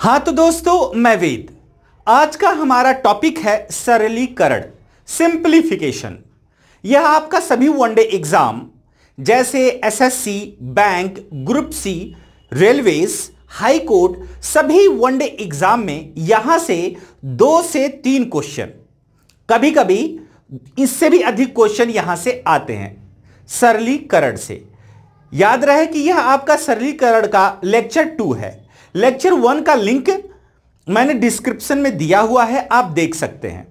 हाँ तो दोस्तों मैं वेद आज का हमारा टॉपिक है सरलीकरण सिंप्लीफिकेशन यह आपका सभी वनडे एग्जाम जैसे SSC, bank group C railways high court सभी वनडे एग्जाम में यहां से दो से तीन क्वेश्चन कभी कभी इससे भी अधिक क्वेश्चन यहां से आते हैं सरलीकरण से याद रहे कि यह आपका सरलीकरण का लेक्चर टू है लेक्चर वन का लिंक मैंने डिस्क्रिप्शन में दिया हुआ है आप देख सकते हैं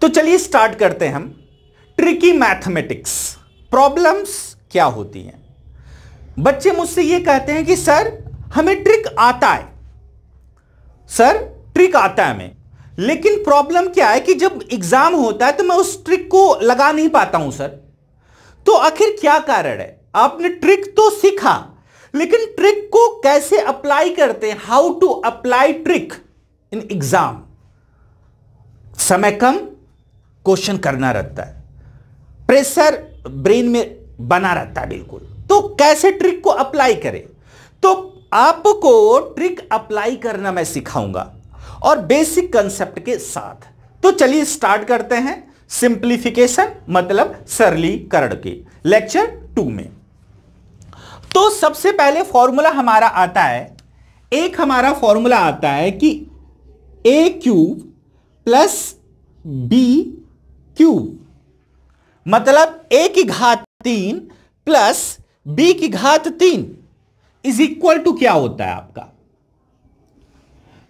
तो चलिए स्टार्ट करते हैं हम ट्रिकी मैथमेटिक्स प्रॉब्लम्स क्या होती हैं बच्चे मुझसे ये कहते हैं कि सर हमें ट्रिक आता है सर ट्रिक आता है हमें लेकिन प्रॉब्लम क्या है कि जब एग्जाम होता है तो मैं उस ट्रिक को लगा नहीं पाता हूं सर तो आखिर क्या कारण है आपने ट्रिक तो सीखा लेकिन ट्रिक को कैसे अप्लाई करते हैं how to apply trick in exam समय कम क्वेश्चन करना रहता है प्रेशर ब्रेन में बना रहता है बिल्कुल तो कैसे ट्रिक को अप्लाई करें तो आपको ट्रिक अप्लाई करना मैं सिखाऊंगा और बेसिक कंसेप्ट के साथ तो चलिए स्टार्ट करते हैं सिंप्लीफिकेशन मतलब सरलीकरण के लेक्चर टू में तो सबसे पहले फॉर्मूला हमारा आता है एक हमारा फॉर्मूला आता है कि A cube plus B cube मतलब ए की घात तीन प्लस बी की घात तीन इज इक्वल टू क्या होता है आपका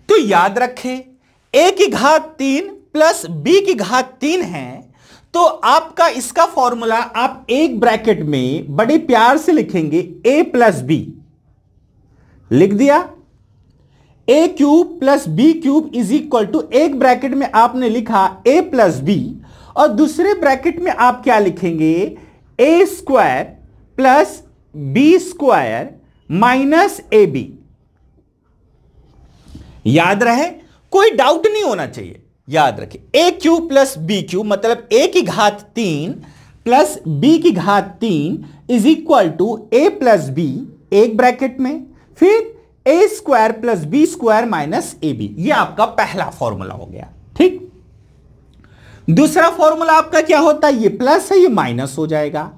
तो याद रखें ए की घात तीन प्लस बी की घात तीन है तो आपका इसका फॉर्मूला आप एक ब्रैकेट में बड़े प्यार से लिखेंगे ए प्लस बी लिख दिया A cube plus B cube is equal to एक ब्रैकेट में आपने लिखा ए प्लस बी और दूसरे ब्रैकेट में आप क्या लिखेंगे A square plus B square minus A B याद रहे कोई डाउट नहीं होना चाहिए याद रखिए A cube plus B cube मतलब ए की घात तीन प्लस बी की घात तीन is equal to A plus B एक ब्रैकेट में फिर A square plus B square minus A B यह आपका पहला फॉर्मूला हो गया ठीक दूसरा फॉर्मूला आपका क्या होता है ये प्लस है ये माइनस हो जाएगा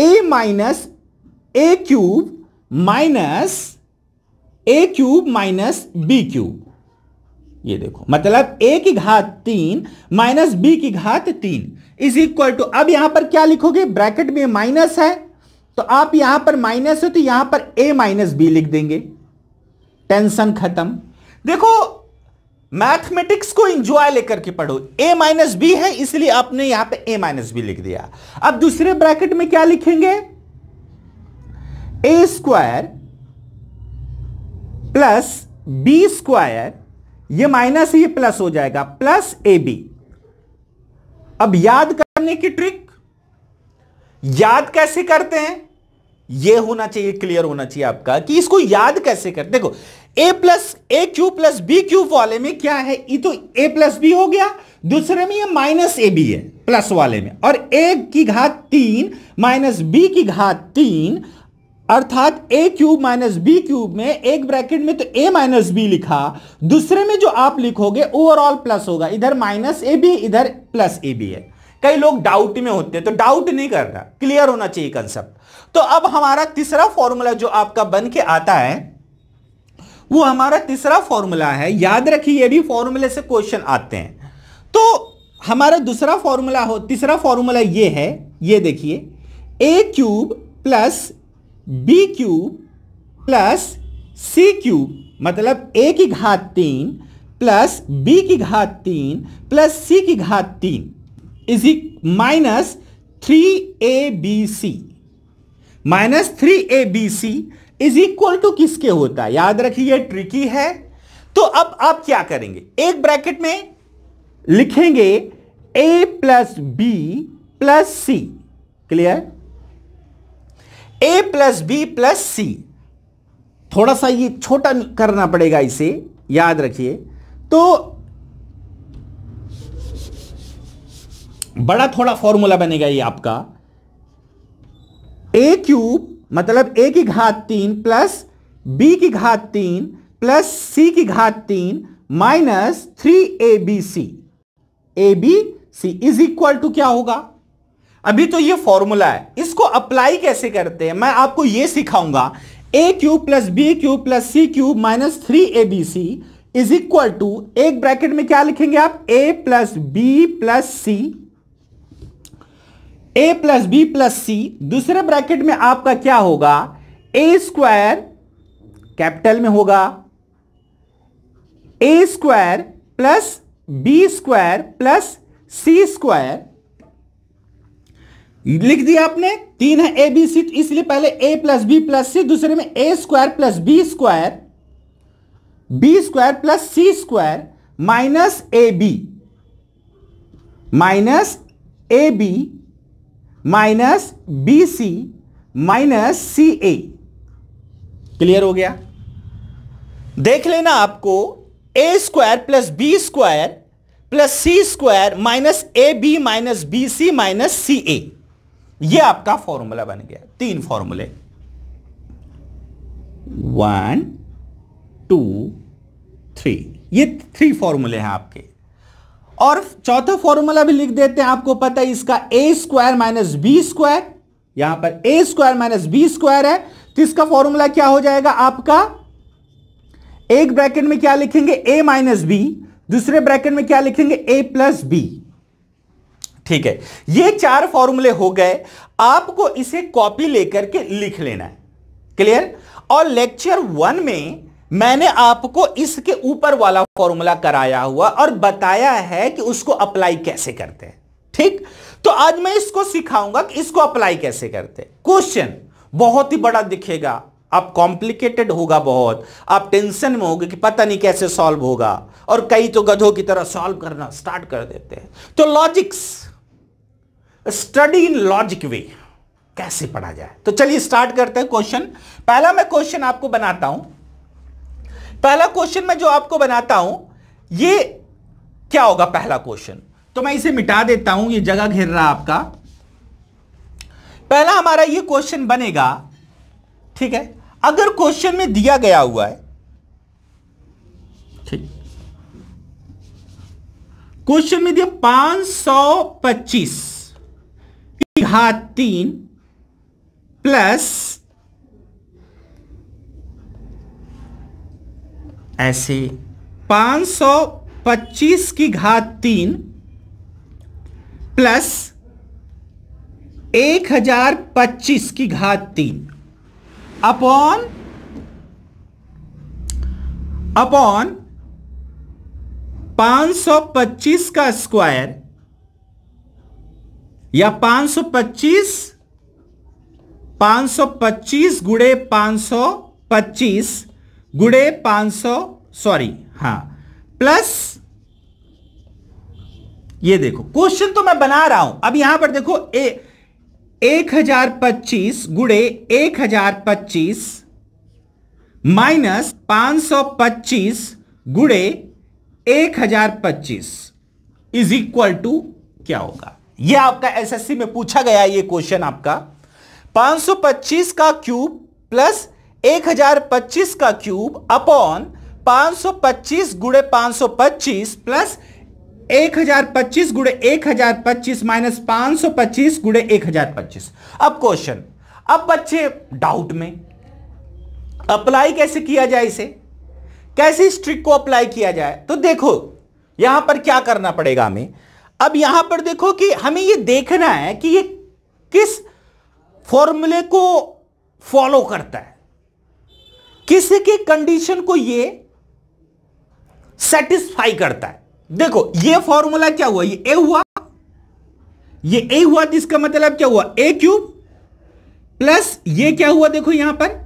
A minus A cube minus A cube minus B cube ये देखो मतलब ए की घात तीन माइनस बी की घात तीन इज इक्वल टू अब यहां पर क्या लिखोगे ब्रैकेट में माइनस है तो आप यहां पर माइनस है तो यहां पर ए माइनस बी लिख देंगे टेंशन खत्म देखो मैथमेटिक्स को इंजॉय लेकर के पढ़ो ए माइनस बी है इसलिए आपने यहां पे ए माइनस बी लिख दिया अब दूसरे ब्रैकेट में क्या लिखेंगे A square plus B square ये माइनस ये प्लस हो जाएगा प्लस ए बी अब याद करने की ट्रिक याद कैसे करते हैं यह होना चाहिए क्लियर होना चाहिए आपका कि इसको याद कैसे करते देखो A plus A cube plus B cube वाले में क्या है ये तो ए प्लस बी हो गया दूसरे में ये माइनस ए बी है प्लस वाले में और ए की घात तीन माइनस बी की घात तीन अर्थात A cube minus B cube में एक ब्रैकेट में तो ए माइनस बी लिखा दूसरे में जो आप लिखोगे ओवरऑल प्लस होगा इधर माइनस ए बी इधर प्लस ए बी है कई लोग डाउट में होते हैं तो डाउट नहीं करना क्लियर होना चाहिए कंसेप्ट तो अब हमारा तीसरा फॉर्मूला जो आपका बन के आता है वो हमारा तीसरा फॉर्मूला है याद रखिए ये भी फॉर्मूले से क्वेश्चन आते हैं तो हमारा दूसरा फॉर्मूला हो तीसरा फॉर्मूला ये है ये देखिए A cube plus B cube plus C cube मतलब ए की घात तीन प्लस बी की घात तीन प्लस सी की घात तीन is minus three A B C minus three A B C is equal to किसके होता है याद रखिए ट्रिकी है तो अब आप क्या करेंगे एक ब्रैकेट में लिखेंगे A plus B plus C clear A plus B plus C थोड़ा सा ये छोटा करना पड़ेगा इसे याद रखिए तो बड़ा थोड़ा फॉर्मूला बनेगा ये आपका ए क्यूब मतलब ए की घात तीन प्लस बी की घात तीन प्लस सी की घात तीन minus three A B C A B C is equal to क्या होगा अभी तो ये फॉर्मूला है इसको अप्लाई कैसे करते हैं मैं आपको ये सिखाऊंगा A cube plus B cube plus C cube minus three A B C is equal to एक ब्रैकेट में क्या लिखेंगे आप A plus B plus C A plus B plus C दूसरे ब्रैकेट में आपका क्या होगा ए स्क्वायर कैपिटल में होगा A square plus B square plus C square लिख दिया आपने तीन है ए बी सी इसलिए पहले A plus B plus C दूसरे में A square plus B square B square plus C square minus A B minus A B minus B C minus C A clear हो गया देख लेना आपको A square plus B square plus C square minus A B minus B C minus C A ये आपका formula बन गया तीन फॉर्मूले वन टू थ्री ये थ्री फॉर्मूले हैं आपके और चौथा फॉर्मूला भी लिख देते हैं आपको पता है इसका A square minus B square यहां पर A square minus B square है तो इसका फॉर्मूला क्या हो जाएगा आपका एक ब्रैकेट में क्या लिखेंगे ए माइनस बी दूसरे ब्रैकेट में क्या लिखेंगे ए प्लस बी ठीक है ये चार फॉर्मूले हो गए आपको इसे कॉपी लेकर के लिख लेना है क्लियर और लेक्चर वन में मैंने आपको इसके ऊपर वाला फॉर्मूला कराया हुआ और बताया है कि उसको अप्लाई कैसे करते हैं ठीक तो आज मैं इसको सिखाऊंगा कि इसको अप्लाई कैसे करते हैं क्वेश्चन बहुत ही बड़ा दिखेगा आप कॉम्प्लिकेटेड होगा बहुत आप टेंशन में होगे कि पता नहीं कैसे सॉल्व होगा और कई तो गधों की तरह सॉल्व करना स्टार्ट कर देते हैं तो लॉजिक्स स्टडी इन लॉजिक वे कैसे पढ़ा जाए तो चलिए स्टार्ट करते हैं क्वेश्चन पहला मैं क्वेश्चन आपको बनाता हूं पहला क्वेश्चन मैं जो आपको बनाता हूं ये क्या होगा पहला क्वेश्चन तो मैं इसे मिटा देता हूं ये जगह घेर रहा आपका पहला हमारा ये क्वेश्चन बनेगा ठीक है अगर क्वेश्चन में दिया गया हुआ है ठीक क्वेश्चन में दिया पांच सौ पच्चीस घात तीन प्लस ऐसे 525 की घात तीन प्लस 1025 की घात तीन अपॉन अपॉन 525 का स्क्वायर या 525 525 गुड़े 525 गुड़े 500 सॉरी हाँ प्लस ये देखो क्वेश्चन तो मैं बना रहा हूं अब यहां पर देखो ए एक हजार पच्चीस गुड़े एक हजार पच्चीस माइनस पांच सौ पच्चीस गुड़े एक हजार पच्चीस इज इक्वल टू क्या होगा ये आपका एसएससी में पूछा गया ये क्वेश्चन आपका 525 का क्यूब प्लस 1025 का क्यूब अपॉन 525 गुड़े पांच प्लस 1025 गुड़े पच्चीस माइनस पांच पच्चीस गुड़े पच्चीस अब क्वेश्चन अब बच्चे डाउट में अप्लाई कैसे किया जाए इसे कैसे इस ट्रिक को अप्लाई किया जाए तो देखो यहां पर क्या करना पड़ेगा हमें अब यहां पर देखो कि हमें ये देखना है कि ये किस फॉर्मूले को फॉलो करता है किसी के कंडीशन को ये सेटिस्फाई करता है देखो ये फॉर्मूला क्या हुआ ये ए हुआ ये ए हुआ तो इसका मतलब क्या हुआ ए क्यूब प्लस ये क्या हुआ देखो यहां पर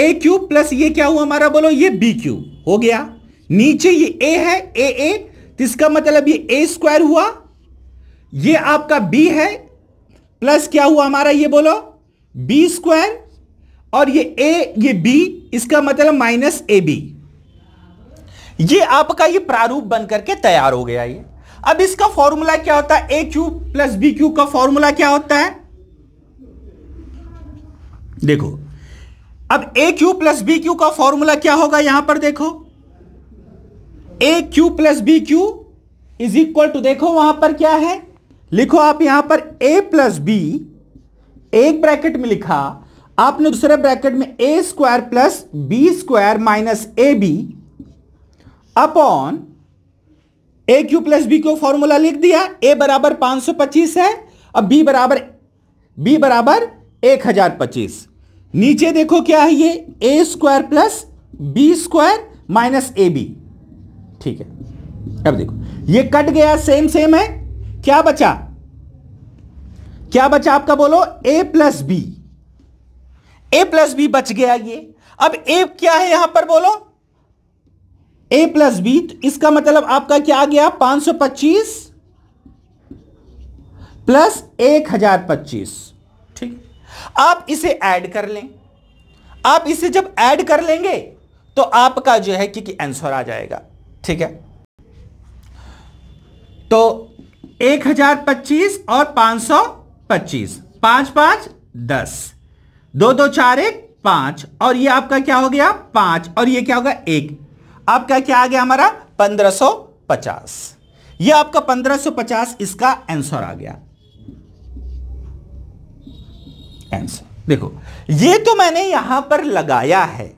ए क्यूब प्लस ये क्या हुआ हमारा बोलो ये बी क्यूब हो गया नीचे ये ए है ए ए तो इसका मतलब ये ए स्क्वायर हुआ ये आपका बी है प्लस क्या हुआ हमारा ये बोलो बी स्क्वायर और ये ए ये बी इसका मतलब माइनस ए बी ये आपका ये प्रारूप बन करके तैयार हो गया ये अब इसका फॉर्मूला क्या होता है A cube plus B cube का फॉर्मूला क्या होता है देखो अब A cube plus B cube का फॉर्मूला क्या होगा यहां पर देखो A cube plus B cube is equal to देखो वहां पर क्या है लिखो आप यहां पर ए प्लस बी एक ब्रैकेट में लिखा आपने दूसरे ब्रैकेट में A square plus B square minus A B upon A cube plus B को फॉर्मूला लिख दिया ए बराबर पांच सौ पच्चीस है अब बी बराबर बी बराबर एक हजार पच्चीस नीचे देखो क्या है ये A square plus B square minus A B ठीक है अब देखो ये कट गया सेम सेम है क्या बचा क्या बचा आपका बोलो A plus B A plus B बच गया ये अब ए क्या है यहां पर बोलो ए प्लस बी तो इसका मतलब आपका क्या आ गया 525 प्लस 1025 ठीक आप इसे ऐड कर लें आप इसे जब ऐड कर लेंगे तो आपका जो है क्योंकि आंसर आ जाएगा ठीक है तो 1025 और 525 पांच पांच दस दो दो चार एक पांच और ये आपका क्या हो गया पांच और ये क्या होगा एक आपका क्या आ गया हमारा 1550 ये आपका 1550 इसका आंसर आ गया आंसर देखो ये तो मैंने यहां पर लगाया है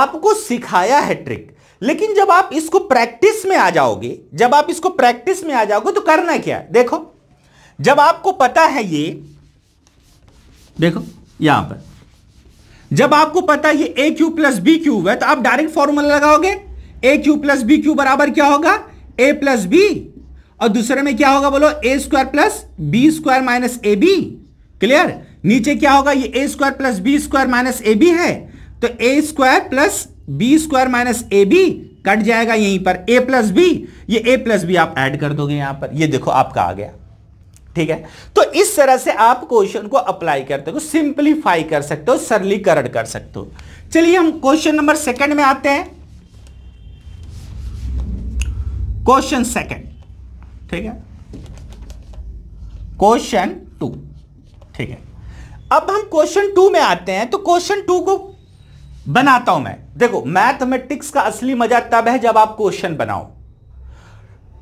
आपको सिखाया है ट्रिक लेकिन जब आप इसको प्रैक्टिस में आ जाओगे जब आप इसको प्रैक्टिस में आ जाओगे तो करना क्या है देखो जब आपको पता है ये देखो यहां पर जब आपको पता ये A cube plus B cube है तो आप डायरेक्ट फॉर्मूला लगाओगे A cube plus B cube बराबर क्या होगा ए प्लस बी और दूसरे में क्या होगा बोलो A square plus B square minus A B clear नीचे क्या होगा ये A square plus B square minus A B है तो A square plus B square minus A B cut जाएगा यहीं पर ए प्लस बी ये ए प्लस बी आप ऐड कर दोगे यहां पर ये देखो आपका आ गया ठीक है तो इस तरह से आप क्वेश्चन को अप्लाई करते हो सिंप्लीफाई कर सकते हो सरलीकरण कर सकते हो चलिए हम क्वेश्चन नंबर सेकंड में आते हैं क्वेश्चन सेकंड ठीक है क्वेश्चन टू ठीक है अब हम क्वेश्चन टू में आते हैं तो क्वेश्चन टू को बनाता हूं मैं देखो मैथमेटिक्स का असली मजा तब है जब आप क्वेश्चन बनाओ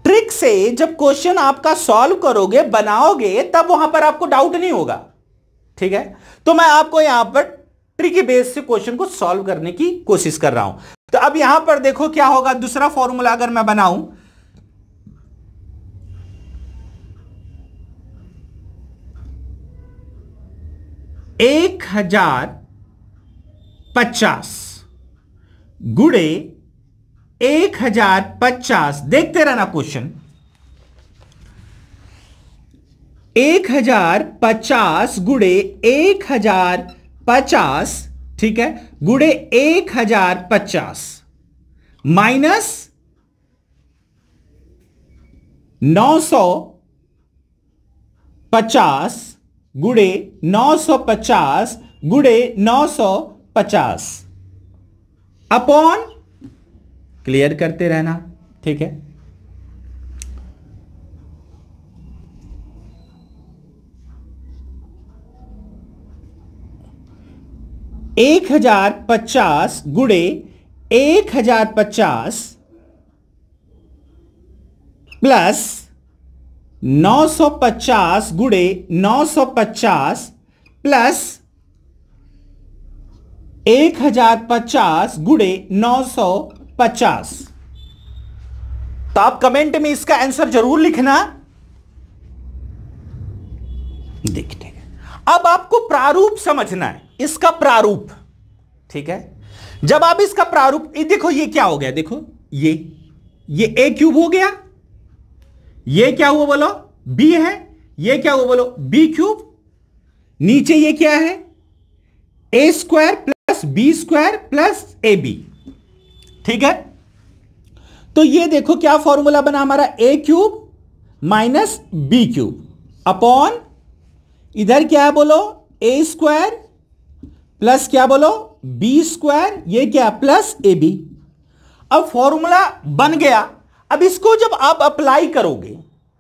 ट्रिक से जब क्वेश्चन आपका सॉल्व करोगे बनाओगे तब वहां पर आपको डाउट नहीं होगा ठीक है तो मैं आपको यहां पर ट्रिक बेस से क्वेश्चन को सॉल्व करने की कोशिश कर रहा हूं तो अब यहां पर देखो क्या होगा दूसरा फॉर्मूला अगर मैं बनाऊं एक हजार पचास गुड़े एक हजार पचास देखते रहना क्वेश्चन एक हजार पचास गुड़े एक हजार पचास ठीक है गुड़े एक हजार पचास माइनस नौ सौ पचास गुड़े नौ सौ पचास गुड़े नौ सौ पचास अपॉन क्लियर करते रहना ठीक है एक हजार पचास गुड़े एक हजार पचास प्लस नौ सौ पचास गुड़े नौ सौ पचास प्लस एक हजार पचास गुड़े नौ सौ पचास तो आप कमेंट में इसका आंसर जरूर लिखना देखते अब आपको प्रारूप समझना है इसका प्रारूप ठीक है जब आप इसका प्रारूप ये देखो ये क्या हो गया देखो ये ये ए क्यूब हो गया ये क्या हुआ बोलो बी है ये क्या हुआ बोलो बी क्यूब नीचे ये क्या है A square plus B square plus A B ठीक है तो ये देखो क्या फॉर्मूला बना हमारा A cube minus B cube upon इधर क्या है बोलो ए स्क्वायर प्लस क्या बोलो बी स्क्वायर ये क्या प्लस ए बी अब फॉर्मूला बन गया अब इसको जब आप अप्लाई करोगे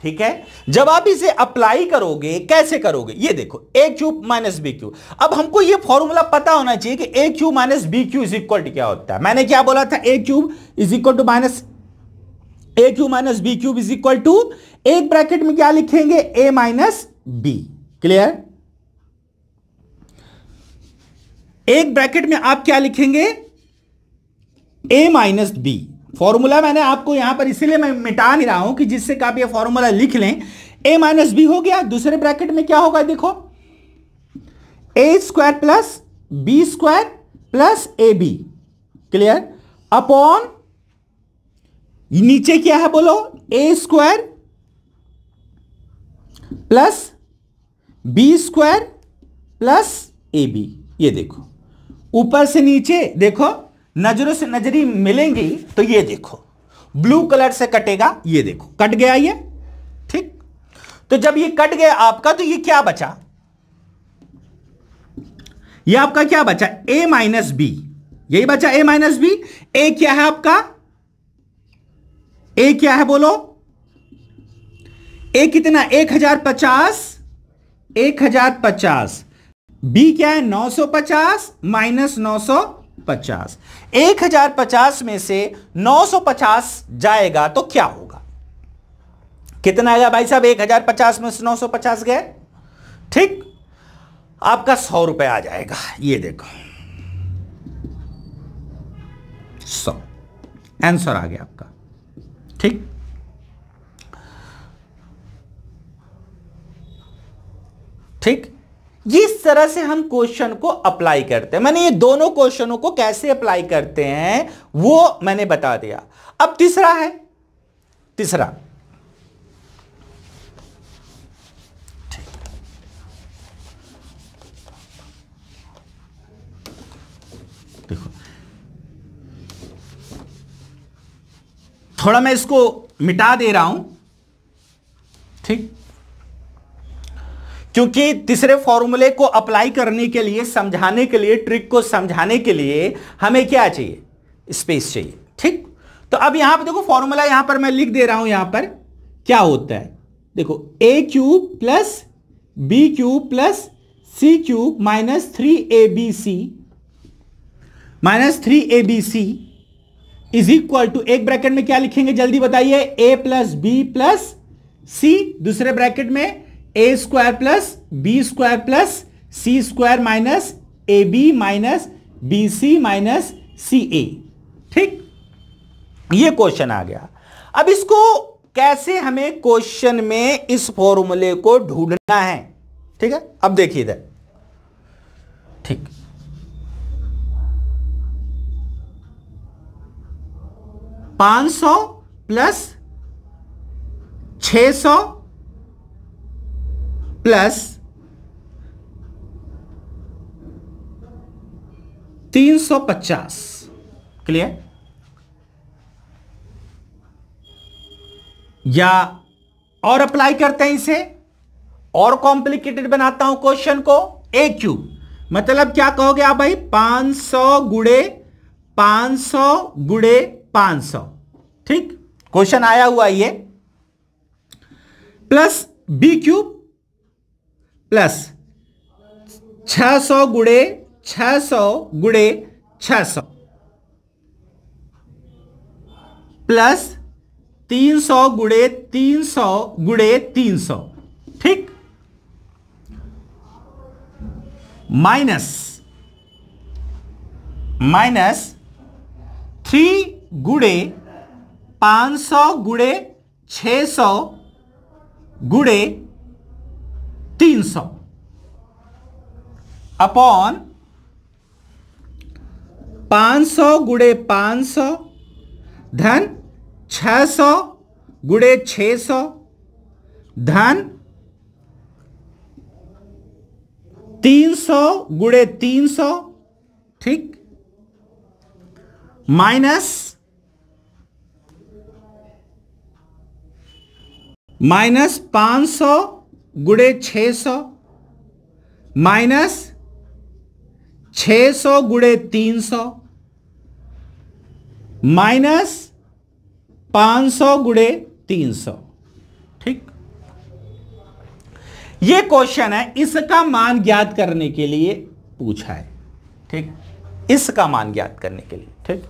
ठीक है जब आप इसे अप्लाई करोगे कैसे करोगे ये देखो A cube minus B cube अब हमको ये फॉर्मूला पता होना चाहिए कि A cube minus B cube is equal to क्या होता है मैंने क्या बोला था A cube is equal to minus A cube minus B cube is equal to एक ब्रैकेट में क्या लिखेंगे ए माइनस बी क्लियर एक ब्रैकेट में आप क्या लिखेंगे ए माइनस बी फॉर्मूला मैंने आपको यहां पर इसीलिए मैं मिटा नहीं रहा हूं कि जिससे आप ये फॉर्मूला लिख लें ए माइनस बी हो गया दूसरे ब्रैकेट में क्या होगा देखो A square plus B square plus A B clear upon नीचे क्या है बोलो A square plus B square plus A B ये देखो ऊपर से नीचे देखो नजरों से नजरी मिलेंगी तो ये देखो ब्लू कलर से कटेगा ये देखो कट गया ये ठीक तो जब ये कट गया आपका तो ये क्या बचा ये आपका क्या बचा ए माइनस बी यही बचा ए माइनस बी ए क्या है आपका ए क्या है बोलो ए कितना एक हजार पचास एक हजार पचास बी क्या है नौ सौ पचास माइनस नौ सौ पचास एक हजार पचास में से नौ सौ पचास जाएगा तो क्या होगा कितना आएगा भाई साहब एक हजार पचास में से नौ सौ पचास गए ठीक आपका सौ रुपये आ जाएगा ये देखो सौ आंसर आ गया आपका ठीक ठीक इस तरह से हम क्वेश्चन को अप्लाई करते हैं मैंने ये दोनों क्वेश्चनों को कैसे अप्लाई करते हैं वो मैंने बता दिया अब तीसरा है तीसरा देखो थोड़ा मैं इसको मिटा दे रहा हूं ठीक क्योंकि तीसरे फॉर्मूले को अप्लाई करने के लिए समझाने के लिए ट्रिक को समझाने के लिए हमें क्या चाहिए स्पेस चाहिए ठीक तो अब यहां पर देखो फॉर्मूला यहां पर मैं लिख दे रहा हूं यहां पर क्या होता है देखो A cube plus B cube plus C cube minus three A B C minus three A B C is equal to एक ब्रैकेट में क्या लिखेंगे जल्दी बताइए A plus B plus C दूसरे ब्रैकेट में A square plus B square plus C square minus A B minus B C minus C A ठीक ये क्वेश्चन आ गया अब इसको कैसे हमें क्वेश्चन में इस फॉर्मूले को ढूंढना है ठीक है अब देखिए इधर ठीक पांच सौ प्लस छ सौ प्लस तीन सौ पचास क्लियर या और अप्लाई करते हैं इसे और कॉम्प्लिकेटेड बनाता हूं क्वेश्चन को ए क्यूब मतलब क्या कहोगे आप भाई 500 सौ गुड़े पांच सौ गुड़े पांच सौ ठीक क्वेश्चन आया हुआ ये प्लस बी क्यूब प्लस छ सौ गुड़े छ सौ गुड़े छ सौ प्लस तीन सौ गुड़े तीन सौ गुड़े तीन सौ ठीक माइनस माइनस थ्री गुड़े पांच सौ गुड़े छ सौ गुड़े तीन सौ अपॉन पांच सौ गुड़े पांच सौ धन छह सौ गुड़े छह सौ धन तीन सौ गुड़े तीन सौ ठीक माइनस माइनस पांच सौ गुड़े छः सौ माइनस छः सौ गुड़े तीन सौ माइनस पाँच सौ गुड़े तीन सौ ठीक ये क्वेश्चन है इसका मान ज्ञात करने के लिए पूछा है ठीक इसका मान ज्ञात करने के लिए ठीक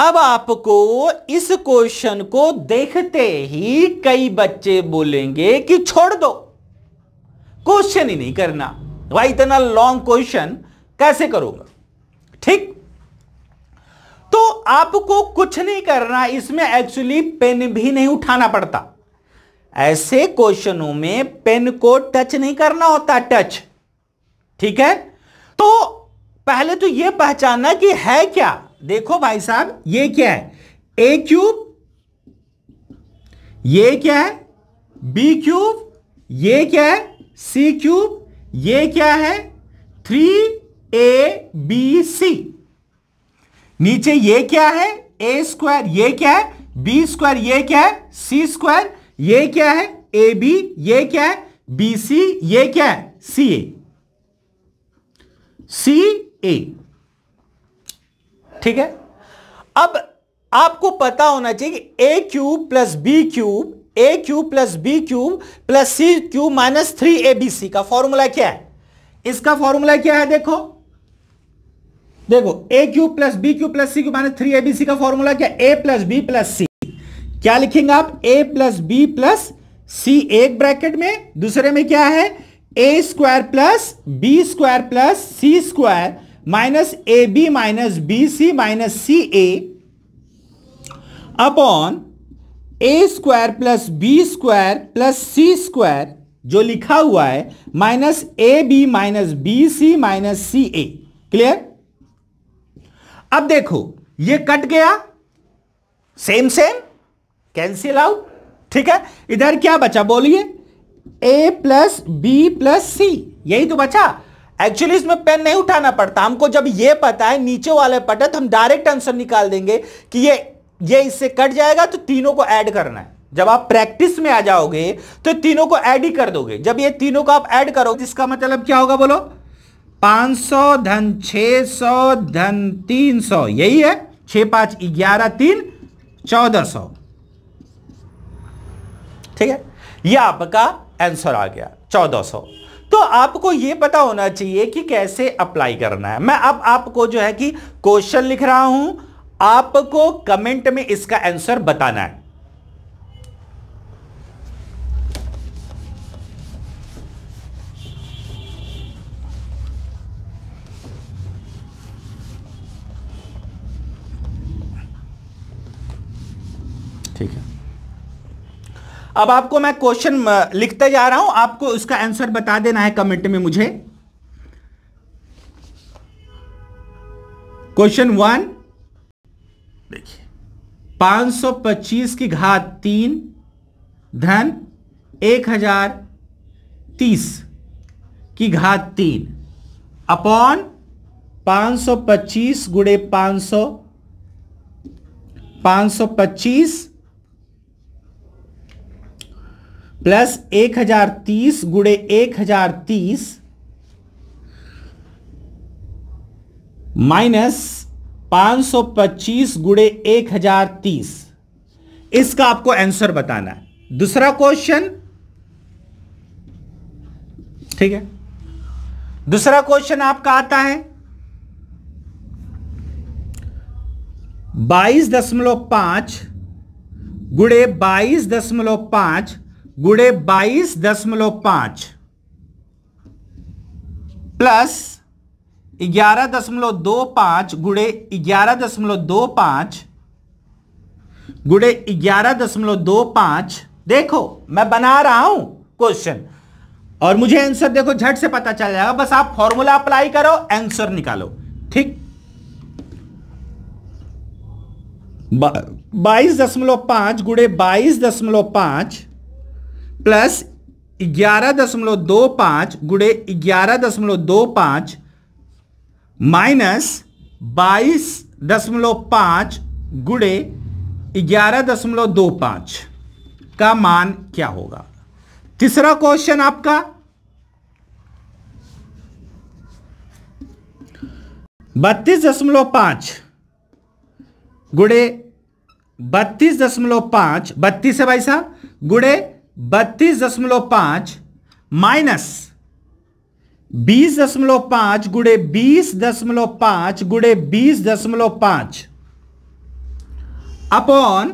अब आपको इस क्वेश्चन को देखते ही कई बच्चे बोलेंगे कि छोड़ दो क्वेश्चन ही नहीं करना भाई इतना लॉन्ग क्वेश्चन कैसे करूंगा ठीक तो आपको कुछ नहीं करना इसमें एक्चुअली पेन भी नहीं उठाना पड़ता ऐसे क्वेश्चनों में पेन को टच नहीं करना होता टच ठीक है तो पहले तो यह पहचानना कि है क्या देखो भाई साहब ये क्या है ए क्यूब ये क्या है बी क्यूब ये क्या है सी क्यूब ये क्या है थ्री ए बी सी नीचे ये क्या है ए स्क्वायर ये क्या है बी स्क्वायर ये क्या है सी स्क्वायर ये क्या है ए बी ये क्या है बी सी ये क्या है सी ए सी ए ठीक है अब आपको पता होना चाहिए कि A cube plus B cube A cube plus B cube plus C cube minus three A B C का फॉर्मूला क्या है इसका फॉर्मूला क्या है देखो देखो A cube plus B cube plus C cube minus three A B C का formula क्या A plus B plus C क्या लिखेंगे आप A plus B plus C एक ब्रैकेट में दूसरे में क्या है A square plus B square plus C square minus A B minus B C minus C A upon A square plus B square plus C square जो लिखा हुआ है minus A B minus B C minus C A clear अब देखो ये cut गया same same cancel out ठीक है इधर क्या बचा बोलिए A plus B plus C यही तो बचा एक्चुअली इसमें पेन नहीं उठाना पड़ता हमको जब ये पता है नीचे वाले पटे तो हम डायरेक्ट आंसर निकाल देंगे कि ये ये इससे कट जाएगा तो तीनों को ऐड करना है जब आप प्रैक्टिस में आ जाओगे तो तीनों को ऐड ही कर दोगे जब ये तीनों को आप ऐड करोगे इसका मतलब क्या होगा बोलो 500 धन छ धन 300 यही है छ पांच ग्यारह तीन चौदह सौ ठीक है यह आपका आंसर आ गया चौदह सौ तो आपको यह पता होना चाहिए कि कैसे अप्लाई करना है मैं अब आपको जो है कि क्वेश्चन लिख रहा हूं आपको कमेंट में इसका आंसर बताना है अब आपको मैं क्वेश्चन लिखते जा रहा हूं आपको उसका आंसर बता देना है कमेंट में मुझे क्वेश्चन वन देखिए 525 की घात तीन धन 1030 की घात तीन अपॉन 525 गुड़े पांच 525 प्लस एक हजार तीस गुड़े एक हजार तीस माइनस पांच सौ पच्चीस गुड़े एक हजार तीस इसका आपको आंसर बताना है दूसरा क्वेश्चन ठीक है दूसरा क्वेश्चन आपका आता है बाईस दशमलव पांच गुड़े बाईस दशमलव पांच गुड़े बाईस दशमलव पांच प्लस ग्यारह दशमलव दो पांच गुड़े ग्यारह दशमलव दो पांच गुड़े ग्यारह दशमलव दो पांच देखो मैं बना रहा हूं क्वेश्चन और मुझे आंसर देखो झट से पता चल जाएगा बस आप फॉर्मूला अप्लाई करो आंसर निकालो ठीक बाईस दशमलव पांच गुड़े बाईस दशमलव पांच प्लस ग्यारह दशमलव दो पांच गुड़े ग्यारह दशमलव दो पांच माइनस बाईस दशमलव पांच गुड़े ग्यारह दशमलव दो पांच का मान क्या होगा तीसरा क्वेश्चन आपका बत्तीस दशमलव पांच गुड़े बत्तीस दशमलव पांच बत्तीस है भाई साहब गुड़े बत्तीस दशमलव पांच माइनस बीस दशमलव पांच गुड़े बीस दशमलव पांच गुड़े बीस दशमलव पांच अपॉन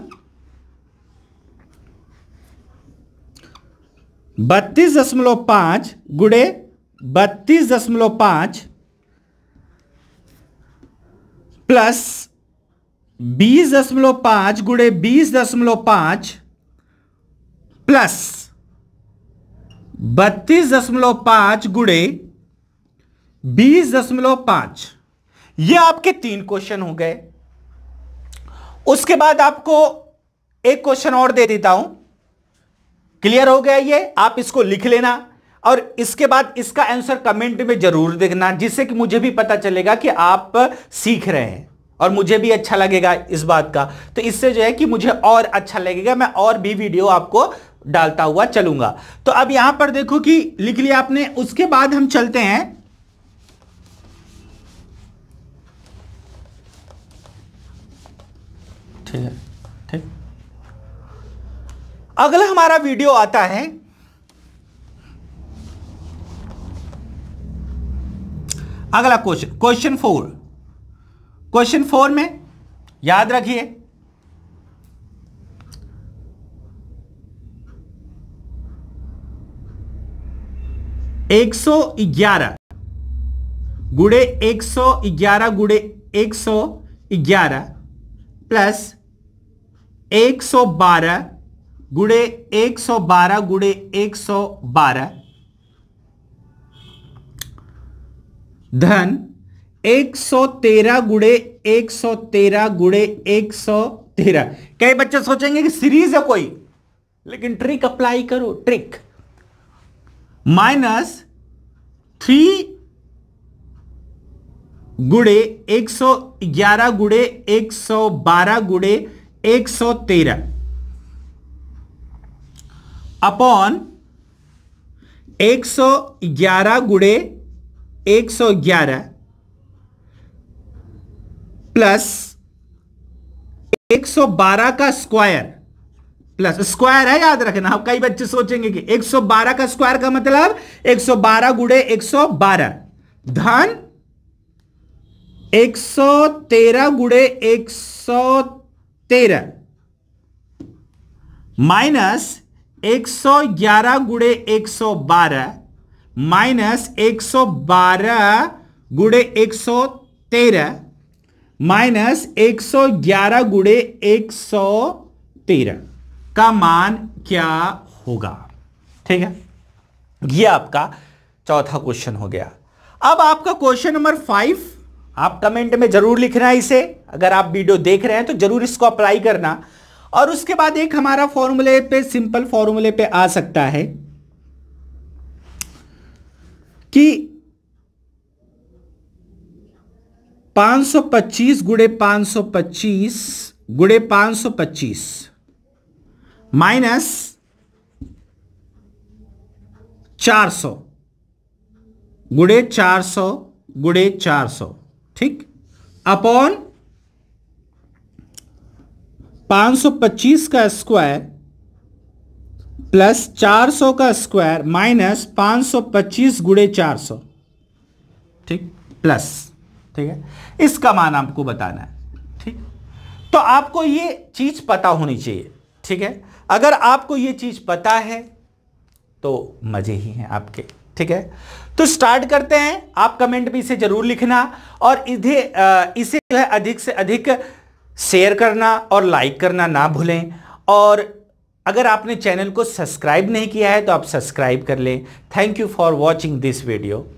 बत्तीस दशमलव पांच गुड़े बत्तीस दशमलव पांच प्लस बीस दशमलव पांच गुड़े बीस दशमलव पांच प्लस बत्तीस दशमलव पांच गुड़े बीस दशमलव पांच ये आपके तीन क्वेश्चन हो गए उसके बाद आपको एक क्वेश्चन और दे देता हूं क्लियर हो गया ये आप इसको लिख लेना और इसके बाद इसका आंसर कमेंट में जरूर देखना जिससे कि मुझे भी पता चलेगा कि आप सीख रहे हैं और मुझे भी अच्छा लगेगा इस बात का तो इससे जो है कि मुझे और अच्छा लगेगा मैं और भी वीडियो आपको डालता हुआ चलूंगा तो अब यहां पर देखो कि लिख लिया आपने उसके बाद हम चलते हैं ठीक है ठीक अगला हमारा वीडियो आता है अगला question question four question four में याद रखिए एक सौ ग्यारह गुड़े एक सौ ग्यारह गुड़े एक सौ ग्यारह प्लस एक सौ बारह गुड़े एक सौ बारह गुड़े एक सौ बारह धन एक सौ तेरह गुड़े एक सौ तेरह गुड़े एक सौ तेरह कई बच्चे सोचेंगे कि सीरीज है कोई लेकिन ट्रिक अप्लाई करो ट्रिक माइनस थ्री गुड़े एक सौ ग्यारह गुड़े एक सौ बारह गुड़े एक सौ तेरह अपॉन एक सौ ग्यारह गुड़े एक सौ ग्यारह प्लस 112 का स्क्वायर प्लस स्क्वायर है याद रखना आप कई बच्चे सोचेंगे कि 112 का स्क्वायर का मतलब 112 सौ बारह गुड़े एक धन तेरह गुड़े तेरह माइनस 111 गुड़े बारह माइनस 112 गुड़े 113 माइनस एक सौ ग्यारह गुड़े एक सौ तेरह का मान क्या होगा ठीक है ये आपका चौथा क्वेश्चन हो गया अब आपका क्वेश्चन नंबर फाइव आप कमेंट में जरूर लिखना है इसे अगर आप वीडियो देख रहे हैं तो जरूर इसको अप्लाई करना और उसके बाद एक हमारा फॉर्मूले पे सिंपल फॉर्मूले पे आ सकता है कि पाँच सौ पच्चीस गुड़े पाँच सौ पच्चीस गुड़े पाँच सौ पच्चीस माइनस चार सौ गुड़े चार सौ गुड़े चार सौ ठीक अपॉन 525 सौ पच्चीस का स्क्वायर प्लस चार सौ का स्क्वायर माइनस 525 सौ पच्चीस गुड़े चार सौ ठीक प्लस ठीक है इसका मान आपको बताना है ठीक तो आपको ये चीज़ पता होनी चाहिए ठीक है अगर आपको ये चीज़ पता है तो मज़े ही हैं आपके ठीक है तो स्टार्ट करते हैं आप कमेंट भी इसे ज़रूर लिखना और इधे इसे जो है अधिक से अधिक शेयर करना और लाइक करना ना भूलें और अगर आपने चैनल को सब्सक्राइब नहीं किया है तो आप सब्सक्राइब कर लें thank you for watching this video